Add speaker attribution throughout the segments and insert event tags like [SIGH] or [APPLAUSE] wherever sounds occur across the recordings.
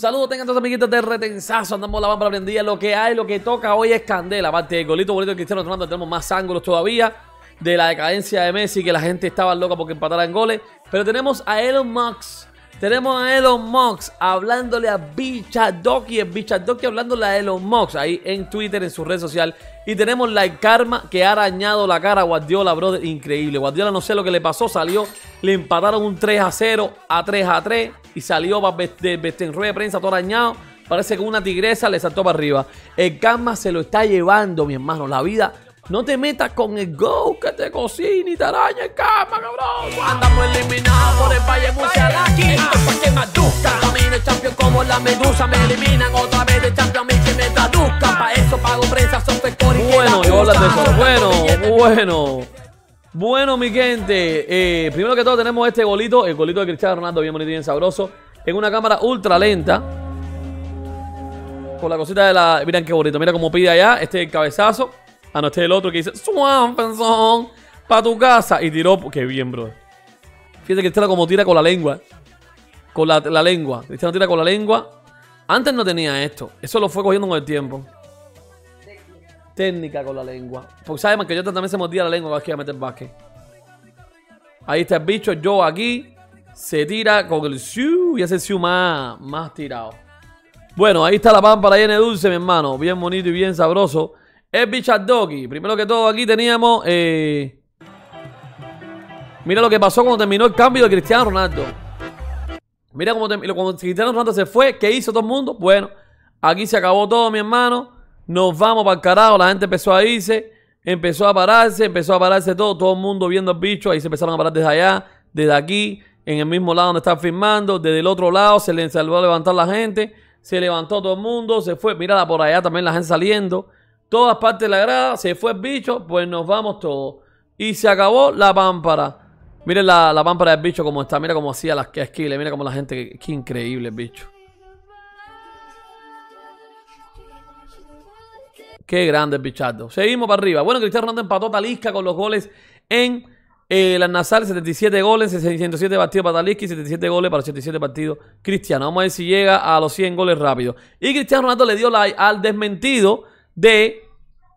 Speaker 1: Saludos tengan todos amiguitos de retensazo. Andamos la bamba prendida. Lo que hay, lo que toca hoy es candela. Aparte del golito bonito de Cristiano Ronaldo, tenemos más ángulos todavía. De la decadencia de Messi, que la gente estaba loca porque en goles. Pero tenemos a Elon Musk. Tenemos a Elon Musk hablándole a Bichadoki. Es Bichadoki hablándole a Elon Musk ahí en Twitter, en su red social. Y tenemos la karma que ha arañado la cara a Guardiola, brother. Increíble. Guardiola no sé lo que le pasó. Salió, le empataron un 3 a 0 a 3 a 3. Y salió en rueda de prensa todo arañado. Parece que una tigresa le saltó para arriba. El karma se lo está llevando, mi hermano. La vida no te metas con el go que te cocina y te araña en cama, cabrón. Andamos eliminados por el Valle Musialaki. Esto es para que me Camino el champion como la medusa. Me eliminan otra vez el champion a mí que me traduzca. Para eso pago prensa, son pectores. Bueno, yo hablo de eso. Bueno, bueno. Bueno, mi gente. Eh, primero que todo tenemos este golito. El golito de Cristiano Ronaldo, bien bonito bien sabroso. En una cámara ultra lenta. Con la cosita de la... Miren qué bonito. Mira cómo pide allá. Este es el cabezazo no Anoté el otro que dice, pensón! pa' tu casa. Y tiró, qué bien, bro. Fíjate que está como tira con la lengua. Con la, la lengua. no tira con la lengua. Antes no tenía esto. Eso lo fue cogiendo con el tiempo. Técnica, con la lengua. Porque sabes, que yo también se mordía la lengua cuando a meter básquet. Ahí está el bicho, yo aquí. Se tira con el y hace siu más, más tirado. Bueno, ahí está la pámpara llena de dulce, mi hermano. Bien bonito y bien sabroso. Es Doggy. Primero que todo, aquí teníamos. Eh, mira lo que pasó cuando terminó el cambio de Cristiano Ronaldo. Mira cómo cuando Cristiano Ronaldo se fue, ¿qué hizo todo el mundo? Bueno, aquí se acabó todo, mi hermano. Nos vamos para el carajo. La gente empezó a irse, empezó a pararse, empezó a pararse todo. Todo el mundo viendo al bicho. Ahí se empezaron a parar desde allá, desde aquí, en el mismo lado donde están firmando. Desde el otro lado se le salvó a levantar la gente. Se levantó todo el mundo, se fue. mirada por allá también la gente saliendo. Todas partes de la grada, se fue el bicho, pues nos vamos todos. Y se acabó la pámpara. Miren la, la pámpara del bicho como está, mira cómo hacía las que esquiles, mira cómo la gente, qué increíble el bicho. Qué grande el bichardo. Seguimos para arriba. Bueno, Cristiano Ronaldo empató Talisca con los goles en eh, la Nazar, 77 goles, 607 partidos para Talisca y 77 goles para 77 partidos Cristiano. Vamos a ver si llega a los 100 goles rápido. Y Cristiano Ronaldo le dio like al desmentido de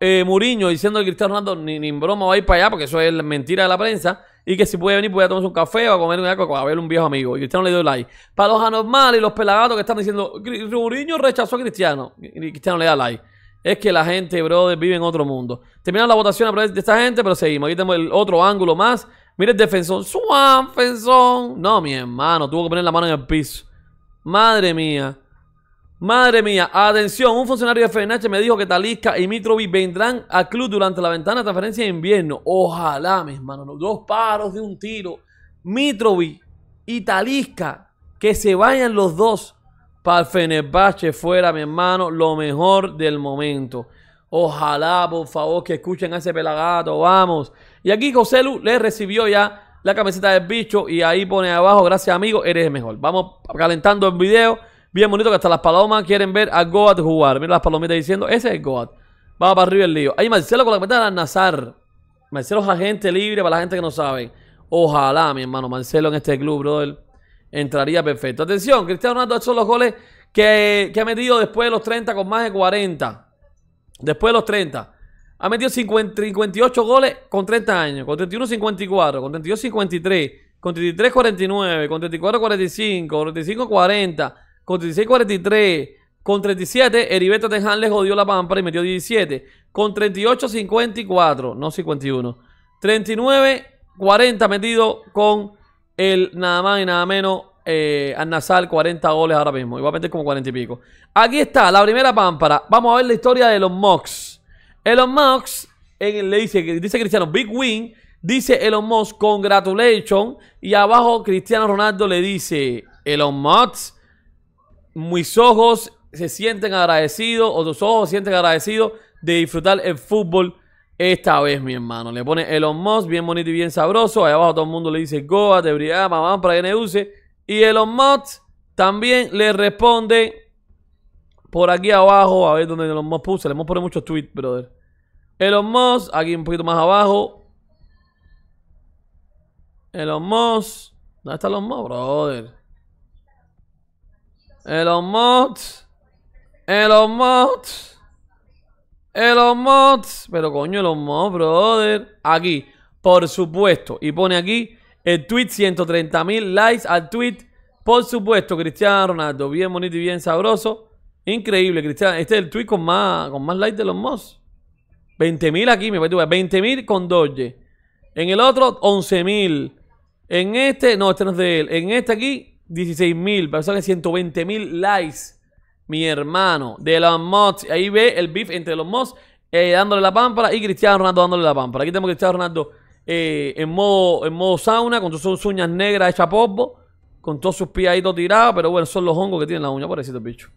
Speaker 1: eh, Muriño diciendo que Cristiano Ronaldo ni, ni en broma va a ir para allá, porque eso es mentira de la prensa, y que si puede venir, puede tomarse un café o a comer un coca, a ver un viejo amigo. Y Cristiano le dio like. Para los anormales y los pelagatos que están diciendo, Muriño rechazó a Cristiano, y Cristiano le da like. Es que la gente, brother, vive en otro mundo. termina la votación a de esta gente, pero seguimos. Aquí tenemos el otro ángulo más. Mira el defensor. ¡Suan, defensor! No, mi hermano, tuvo que poner la mano en el piso. Madre mía. Madre mía, atención, un funcionario de FNH me dijo que Talisca y Mitrovic vendrán a club durante la ventana de transferencia de invierno. Ojalá, mis hermano. los dos paros de un tiro. Mitrovic y Talisca, que se vayan los dos para el Fenerbahce fuera, mi hermano, lo mejor del momento. Ojalá, por favor, que escuchen a ese pelagato, vamos. Y aquí Joselu le recibió ya la camiseta del bicho y ahí pone abajo, gracias amigo, eres el mejor. Vamos calentando el video. Bien bonito que hasta las palomas quieren ver a Goat jugar. Mira las palomitas diciendo, ese es Goat. Va para arriba el lío. Ahí Marcelo con la cuenta de Nazar. Marcelo es agente libre para la gente que no sabe. Ojalá, mi hermano, Marcelo en este club, brother, entraría perfecto. Atención, Cristiano Ronaldo ha hecho los goles que, ha metido después de los 30 con más de 40. Después de los 30. Ha metido 58 goles con 30 años, con 31, 54, con 32, 53, con 33, 49, con 34, 45, con 35, 40. Con 16-43, con 37, Heriberto Tejan le jodió la pámpara y metió 17. Con 38-54, no 51. 39-40 metido con el nada más y nada menos al nasal, 40 goles ahora mismo. Y va a meter como 40 y pico. Aquí está la primera pámpara. Vamos a ver la historia de los Mox. Elon Musk en, le dice, dice Cristiano, Big Win. Dice Elon Musk, Congratulation. Y abajo Cristiano Ronaldo le dice, Elon Musk, mis ojos se sienten agradecidos, o tus ojos se sienten agradecidos de disfrutar el fútbol esta vez, mi hermano. Le pone Elon Musk, bien bonito y bien sabroso. Allá abajo todo el mundo le dice Goa, te brillaba, mamá, para que me use. Y Elon Musk también le responde por aquí abajo, a ver dónde Elon Musk puso Le hemos puesto muchos tweets, brother. Elon Musk, aquí un poquito más abajo. Elon Musk. ¿Dónde está Elon Musk, brother? Elon los Elon Musk. Elon mods Pero coño, Elon mods, brother. Aquí, por supuesto. Y pone aquí el tweet, 130 mil likes al tweet. Por supuesto, Cristiano Ronaldo. Bien bonito y bien sabroso. Increíble, Cristiano. Este es el tweet con más, con más likes de los mods 20.000 aquí, me parece. 20 mil con Doge. En el otro, 11.000 En este, no, este no es de él. En este aquí, 16.000 mil, personas, 120 mil likes. Mi hermano, de los mods. Ahí ve el beef entre los mods eh, dándole la pámpara y Cristiano Ronaldo dándole la pámpara. Aquí tenemos a Cristiano Ronaldo eh, en, modo, modo sauna, con todas sus uñas negras hechas Popo, con todos sus pies piaditos tirados, pero bueno, son los hongos que tienen la uña, Pobrecito el bicho.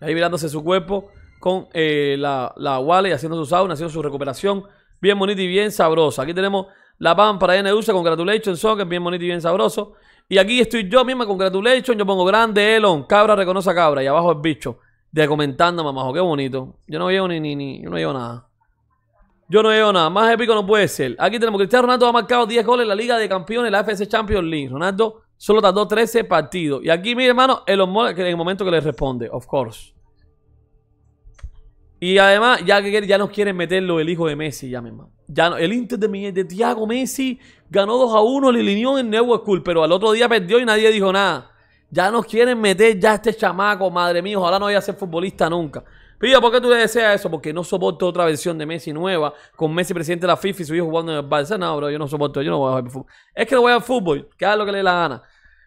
Speaker 1: Ahí mirándose su cuerpo con eh, la, la wallet, haciendo su sauna, haciendo su recuperación, bien bonita y bien sabrosa. Aquí tenemos la pámpara de Nedusa, congratulations, soccer, bien bonito y bien sabroso. Y aquí estoy yo misma, congratulations. Yo pongo grande Elon, cabra reconoce a cabra. Y abajo el bicho. De comentando, mamajo, qué bonito. Yo no llevo ni, ni, ni, yo no llevo nada. Yo no llevo nada. Más épico no puede ser. Aquí tenemos Cristiano Ronaldo ha marcado 10 goles en la Liga de Campeones, la FC Champions League. Ronaldo solo tardó 13 partidos. Y aquí, mi hermano, Elon que en el momento que le responde, of course. Y además, ya que ya nos quieren meterlo el hijo de Messi, ya mismo. Ya el Inter de, de Messi ganó 2 a 1 el Linión en Network School, pero al otro día perdió y nadie dijo nada. Ya nos quieren meter ya este chamaco, madre mía, ojalá no vaya a ser futbolista nunca. Pío, ¿por qué tú le deseas eso? Porque no soporto otra versión de Messi nueva, con Messi presidente de la FIFA y su hijo jugando en el Barcelona. No, bro, yo no soporto, yo no voy a jugar fútbol. Es que no voy al fútbol, que haga lo que le dé la gana.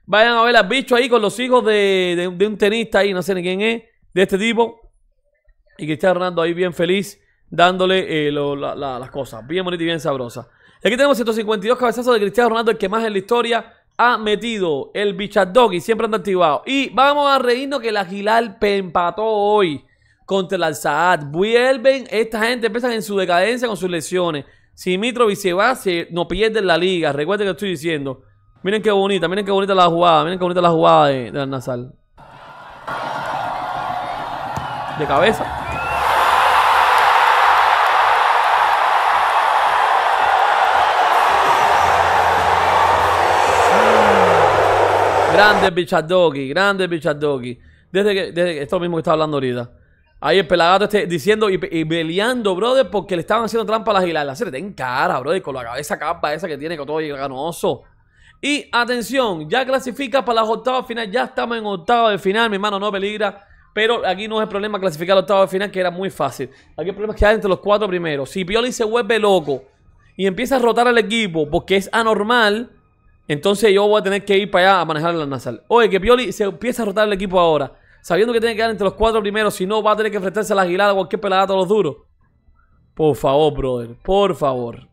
Speaker 1: Vayan a ver al bicho ahí con los hijos de un tenista ahí, no sé ni quién es, de este tipo. Y Cristiano Ronaldo ahí bien feliz, dándole eh, las cosas. Bien bonita y bien sabrosa. Aquí tenemos 152 cabezazos de Cristiano Ronaldo, el que más en la historia ha metido. El y siempre anda activado. Y vamos a reírnos que el Aguilar empató hoy contra el Al-Saad. Vuelven, esta gente empiezan en su decadencia con sus lesiones. Si Mitrovic se va, no pierden la liga. Recuerden que estoy diciendo. Miren qué bonita, miren qué bonita la jugada. Miren qué bonita la jugada de, de De cabeza. Grande Bichadoki, grande Bichadoki. Desde que, desde que, esto mismo que estaba hablando ahorita. Ahí el pelagato este diciendo y, peleando, brother, porque le estaban haciendo trampa a las hiladas. Se le en cara, brother, con la cabeza capa esa que tiene, con todo ganoso. Y atención, ya clasifica para las octavas final. Ya estamos en octavas de final, mi hermano, no peligra. Pero aquí no es el problema clasificar la octava de final, que era muy fácil. Aquí el problema es hay entre los cuatro primeros. Si Pioli se vuelve loco y empieza a rotar al equipo porque es anormal, entonces yo voy a tener que ir para allá a manejar el nasal. Oye, que Pioli se empieza a rotar el equipo ahora. Sabiendo que tiene que quedar entre los cuatro primeros, si no va a tener que enfrentarse a la gilada o cualquier pelagato a los duros. Por favor, brother, por favor.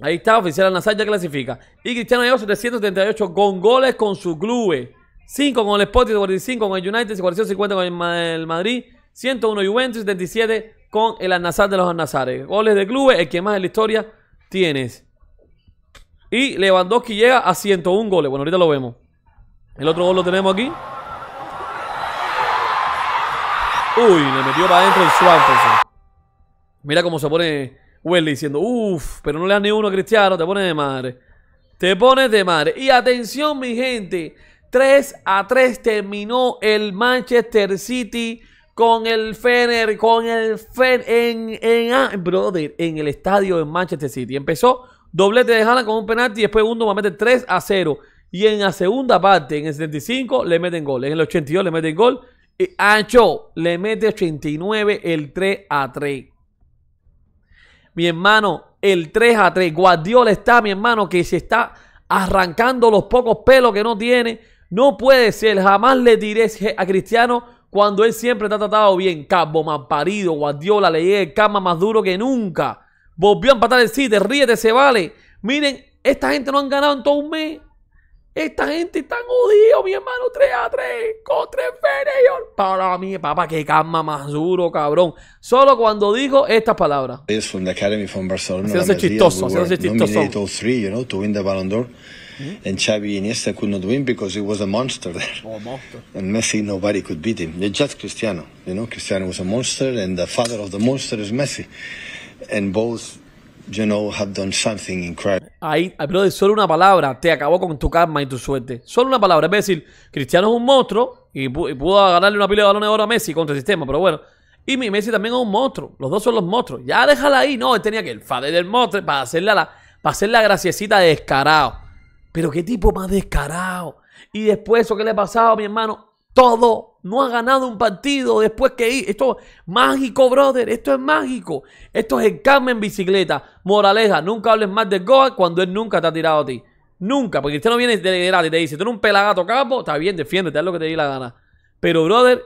Speaker 1: Ahí está, oficial Nazar ya clasifica. Y Cristiano Ronaldo, 778 con goles con su club. 5 con el Sporting, 45 con el United, 450 con el Madrid, 101 Juventus, 77 con el al de los al Goles de clubes, el que más en la historia tienes. Y Lewandowski llega a 101 goles. Bueno, ahorita lo vemos. El otro gol lo tenemos aquí. Uy, le metió para adentro el Swanson. Mira cómo se pone Welly diciendo, uff, pero no le das ni uno a Cristiano, te pones de madre. Te pones de madre. Y atención, mi gente. 3 a 3 terminó el Manchester City con el Fener, con el Fener en, en, ah, brother, en el estadio de Manchester City. Empezó Doblete de Haaland con un penalti y después a meter 3 a 0. Y en la segunda parte, en el 75, le meten gol. En el 82 le meten gol. Y Ancho le mete 89 el 3 a 3. Mi hermano, el 3 a 3. Guardiola está, mi hermano, que se está arrancando los pocos pelos que no tiene. No puede ser. Jamás le diré a Cristiano cuando él siempre está tratado bien. Cabo, más parido, Guardiola, le llega el cama más duro que nunca. Volvió a empatar el City, ríete, se vale. Miren, esta gente no han ganado en todo un mes. Esta gente está jodido, mi hermano. 3 a 3 contra el Feneyol. Para mí, papá, qué calma más duro, cabrón. Solo cuando dijo estas palabras. Es from the Academy from Barcelona. hace chistoso, hace chistoso. All three, you know, to win the Ballon d'Or. Mm-hmm. And Xavi Iniesta could not win because he was a monster there. Oh, monster. And Messi, nobody could beat him. Just Cristiano. You know, Cristiano was a monster, and the father of the monster is Messi and both you know, have done something incredible. Ahí, pero ah, solo una palabra te acabó con tu karma y tu suerte. Solo una palabra. Es decir, Cristiano es un monstruo y, pudo ganarle una pila de balones de oro a Messi contra el sistema, pero bueno. Y mi Messi también es un monstruo. Los dos son los monstruos. Ya déjala ahí. No, él tenía que el Fader del monstruo para hacerle la, para hacer la graciecita descarado. Pero qué tipo más descarado. Y después, qué le ha pasado a mi hermano? todo. No ha ganado un partido después que... Esto es mágico, brother. Esto es mágico. Esto es el Carmen bicicleta. Moraleja, nunca hables más de Goa cuando él nunca te ha tirado a ti. Nunca. Porque Cristiano viene de liderar y te dice, tú eres un pelagato capo, está bien, defiéndete, haz lo que te di la gana. Pero, brother,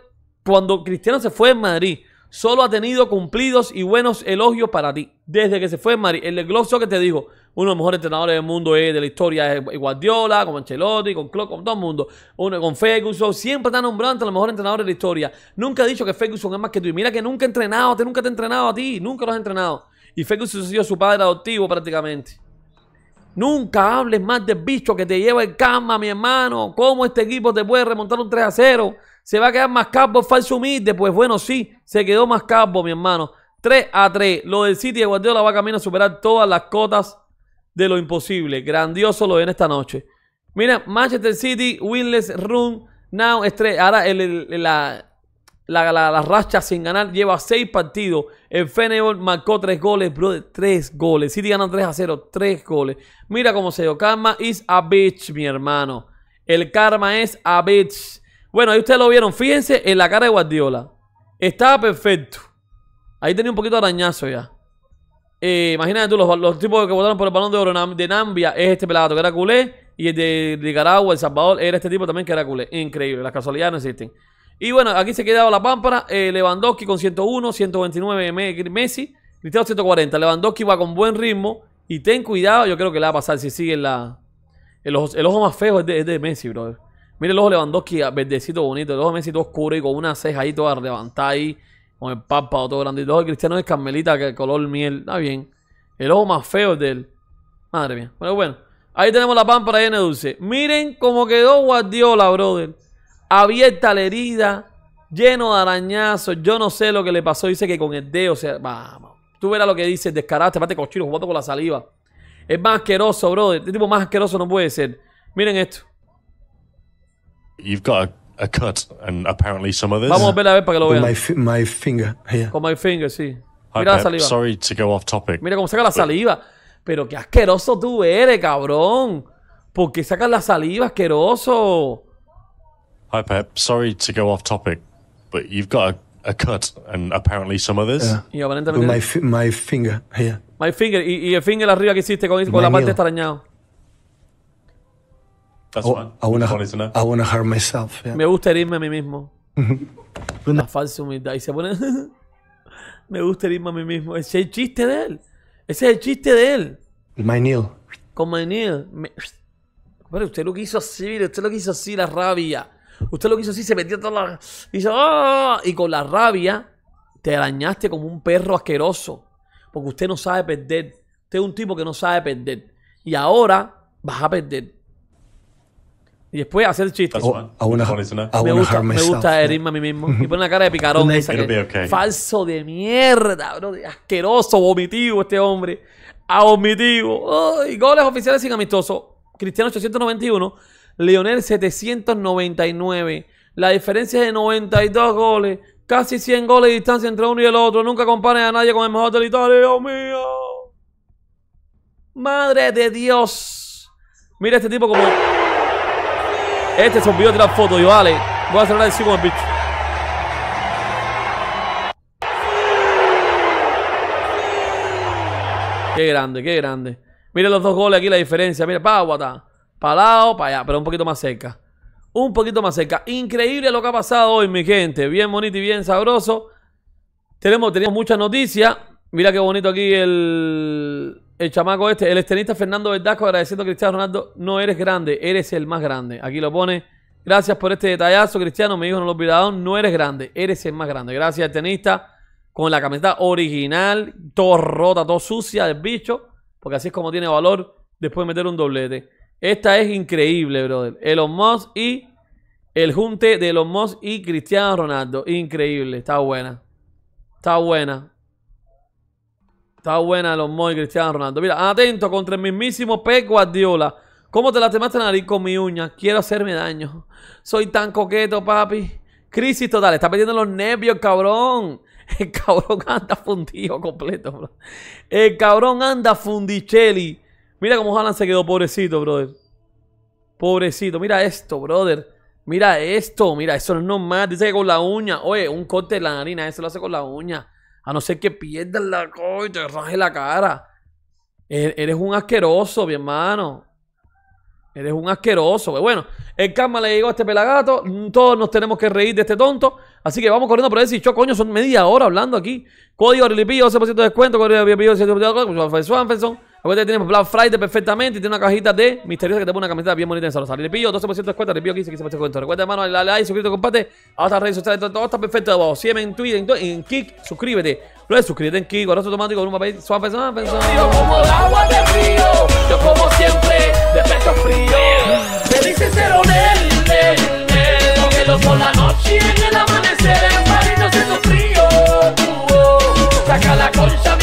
Speaker 1: cuando Cristiano se fue en Madrid, solo ha tenido cumplidos y buenos elogios para ti. Desde que se fue en Madrid. El Globo que te dijo, uno de los mejores entrenadores del mundo de la historia es Guardiola, con Ancelotti, con Klopp, con todo el mundo. Uno con Ferguson, siempre está nombrado entre los mejores entrenadores de la historia. Nunca ha dicho que Ferguson es más que tú. mira que nunca ha entrenado, te, nunca te ha entrenado a ti, nunca los has entrenado. Y Ferguson sucedió a su padre adoptivo prácticamente. Nunca hables más del bicho que te lleva en cama, mi hermano. ¿Cómo este equipo te puede remontar un 3 a 0? ¿Se va a quedar más capo falso Pues bueno, sí, se quedó más capo, mi hermano. 3 a 3. Lo del City de Guardiola va camino a superar todas las cotas de lo imposible. Grandioso lo ven esta noche. Mira, Manchester City, winless run, now Ahora la, racha sin ganar lleva seis partidos. El Fenebol marcó tres goles, bro Tres goles. City ganó 3 a 0. Tres goles. Mira cómo se dio. Karma is a bitch, mi hermano. El karma es a bitch. Bueno, ahí ustedes lo vieron. Fíjense en la cara de Guardiola. Estaba perfecto. Ahí tenía un poquito arañazo ya. Eh, imagínate tú, los, tipos que votaron por el balón de oro de Nambia es este pelado que era culé. Y el de Nicaragua, El Salvador, era este tipo también que era culé. Increíble, las casualidades no existen. Y bueno, aquí se quedaba la pámpara. Eh, Lewandowski con 101, 129 Messi, Cristiano 140. Lewandowski va con buen ritmo. Y ten cuidado, yo creo que le va a pasar si sigue la. El ojo, más feo es de, Messi, brother. mire el ojo Lewandowski, verdecito bonito. El ojo de Messi todo oscuro y con una ceja ahí toda levantada ahí. Con el papa, todo grandito. el cristiano es Carmelita, que color miel. Está bien. El ojo más feo es de él. Madre mía. Pero bueno, ahí tenemos la pámpara llena de dulce. Miren cómo quedó Guardiola, brother. Abierta la herida, lleno de arañazos. Yo no sé lo que le pasó. Dice que con el dedo, o sea, vamos. Tú verás lo que dice, descaraste, parte cochino, jugando con la saliva. Es más asqueroso, brother. Este tipo más asqueroso no puede ser. Miren esto. You've got a cut and apparently some others. Vamos a ver a ver para que lo vean. my, my finger, yeah. Con my finger, sí.
Speaker 2: Hi, Mira la saliva. Sorry
Speaker 1: to go off topic. Mira cómo saca la saliva. Pero qué asqueroso tú eres, cabrón. ¿Por qué sacas la saliva, asqueroso? Hi, Pep. Sorry to go off topic, but you've got a, a cut and apparently some others. Yeah. Y aparentemente... With my, my finger, yeah. My finger. Y, y el finger arriba que hiciste con, con la parte arañado I myself. Me gusta herirme a mí mismo. [LAUGHS] Una falsa humildad. Y se [LAUGHS] me gusta herirme a mí mismo. Ese es el chiste de él. Ese es el chiste de él. My Con My usted lo quiso así, usted lo quiso así, la rabia. Usted lo quiso así, se metió toda la. Ah". Y con la rabia te arañaste como un perro asqueroso. Porque usted no sabe perder. Usted es un tipo que no sabe perder. Y ahora vas a perder. Y después hacer chistes. chiste. a una, a me, gusta, me gusta herirme a mí mismo. Y pone la cara de picarón. Falso de mierda, bro. Asqueroso, vomitivo este hombre. A vomitivo. Ay, goles oficiales sin amistoso. Cristiano 891. Leonel 799. La diferencia es de 92 goles. Casi 100 goles de distancia entre uno y el otro. Nunca comparen a nadie con el mejor del Dios mío. Madre de Dios. Mira este tipo como... Este video de tirar foto. Yo, vale, voy a cerrar el bicho. Qué grande, qué grande. Mira los dos goles aquí, la diferencia. Mira, para aguata. Para lado, para allá, pero un poquito más cerca. Un poquito más cerca. Increíble lo que ha pasado hoy, mi gente. Bien bonito y bien sabroso. Tenemos, tenemos muchas noticias. Mira qué bonito aquí el, el chamaco este, el tenista Fernando Verdasco agradeciendo a Cristiano Ronaldo, no eres grande, eres el más grande. Aquí lo pone. Gracias por este detallazo, Cristiano. Me dijo, no lo olvidado. no eres grande, eres el más grande. Gracias tenista con la camiseta original, todo rota, todo sucia del bicho, porque así es como tiene valor después de meter un doblete. Esta es increíble, brother. El Musk y el junte de Elon Musk y Cristiano Ronaldo. Increíble, está buena. Está buena. Está buena los Moy Cristiano Ronaldo. Mira, atento contra el mismísimo Pep Guardiola. ¿Cómo te lastimaste la nariz con mi uña? Quiero hacerme daño. Soy tan coqueto, papi. Crisis total. Está perdiendo los nervios, cabrón. El cabrón anda fundido completo, bro. El cabrón anda fundicheli. Mira cómo Haaland se quedó, pobrecito, brother. Pobrecito. Mira esto, brother. Mira esto. Mira, eso no es normal. Dice que con la uña. Oye, un corte de la narina. Eso lo hace con la uña. A no ser que pierdas la coña y te raje la cara. E, eres un asqueroso, mi hermano. Eres un asqueroso. Pues bueno, el karma le llegó a este pelagato. Mm, todos nos tenemos que reír de este tonto. Así que vamos corriendo por Si yo coño, son media hora hablando aquí. Código Rilipillo, 12% de descuento. Código Rilipillo, 12% de descuento. Pues, Acuérdate que tenemos Black Friday perfectamente y tiene una cajita de misteriosa que te pone una camiseta bien bonita en salsa. Le pillo 12% de descuento, le pillo 15, 15% de descuento. Recuerda, hermano, darle like, suscríbete, comparte. A otras redes sociales, todo, todo está perfecto. Abajo. Sígueme en Twitter, en, en Kik, suscríbete. Luego suscríbete en Kik, corazón automático, con un papel suave, suave, suave. Yo como el agua de frío, yo como siempre, de pecho frío. Te dice cero, nel, nel, nel. Porque los por la noche y en el amanecer, el marino se frío. Saca la concha.